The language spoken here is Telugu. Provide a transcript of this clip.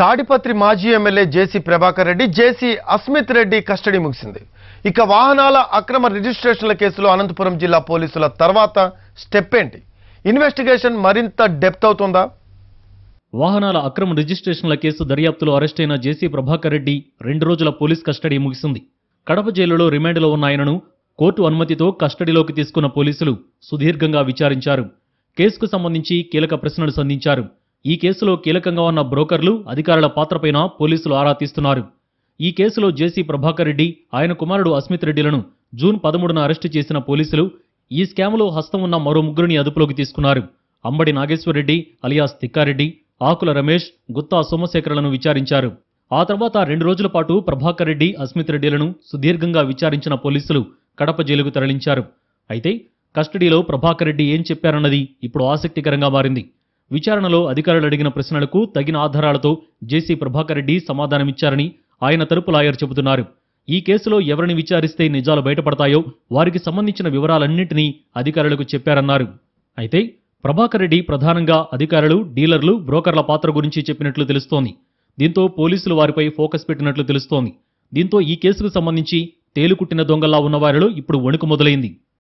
తాడిపత్రి మాజీ ఎమ్మెల్యే జేసీ ప్రభాకర్ రెడ్డి జేసీ అస్మిత్ రెడ్డి కస్టడీ ముగిసింది ఇక వాహనాల అక్రమ రిజిస్ట్రేషన్ల కేసులో అనంతపురం జిల్లా పోలీసుల తర్వాత స్టెప్ ఏంటి ఇన్వెస్టిగేషన్ మరింత డెప్త్ అవుతుందా వాహనాల అక్రమ రిజిస్ట్రేషన్ల కేసు దర్యాప్తులో అరెస్ట్ అయిన జేసీ ప్రభాకర్ రెడ్డి రెండు రోజుల పోలీస్ కస్టడీ ముగిసింది కడప జైలులో రిమాండ్లో ఉన్న ఆయనను కోర్టు అనుమతితో కస్టడీలోకి తీసుకున్న పోలీసులు సుదీర్ఘంగా విచారించారు కేసుకు సంబంధించి కీలక ప్రశ్నలు సంధించారు ఈ కేసులో కీలకంగా ఉన్న బ్రోకర్లు అధికారుల పాత్రపైన పోలీసులు ఆరా తీస్తున్నారు ఈ కేసులో జేసీ ప్రభాకర్ రెడ్డి ఆయన కుమారుడు అస్మిత్ రెడ్డిలను జూన్ పదమూడున అరెస్టు చేసిన పోలీసులు ఈ స్కామ్లో హస్తం ఉన్న మరో ముగ్గురిని అదుపులోకి తీసుకున్నారు అంబడి నాగేశ్వరరెడ్డి అలియాస్ తిక్కారెడ్డి ఆకుల రమేష్ గుత్తా సోమశేఖరలను విచారించారు ఆ తర్వాత రెండు రోజుల పాటు ప్రభాకర్ రెడ్డి అస్మిత్ రెడ్డిలను సుదీర్ఘంగా విచారించిన పోలీసులు కడప జైలుకు తరలించారు అయితే కస్టడీలో ప్రభాకర్ రెడ్డి ఏం చెప్పారన్నది ఇప్పుడు ఆసక్తికరంగా మారింది విచారణలో అధికారులు అడిగిన ప్రశ్నలకు తగిన ఆధారాలతో జేసీ ప్రభాకర్ రెడ్డి సమాధానమిచ్చారని ఆయన తరపు లాయర్ చెబుతున్నారు ఈ కేసులో ఎవరిని విచారిస్తే నిజాలు బయటపడతాయో వారికి సంబంధించిన వివరాలన్నింటినీ అధికారులకు చెప్పారన్నారు అయితే ప్రభాకర్ రెడ్డి ప్రధానంగా అధికారులు డీలర్లు బ్రోకర్ల పాత్ర గురించి చెప్పినట్లు తెలుస్తోంది దీంతో పోలీసులు వారిపై ఫోకస్ పెట్టినట్లు తెలుస్తోంది దీంతో ఈ కేసుకు సంబంధించి తేలుకుట్టిన దొంగల్లా ఉన్నవారిలో ఇప్పుడు వణుకు మొదలైంది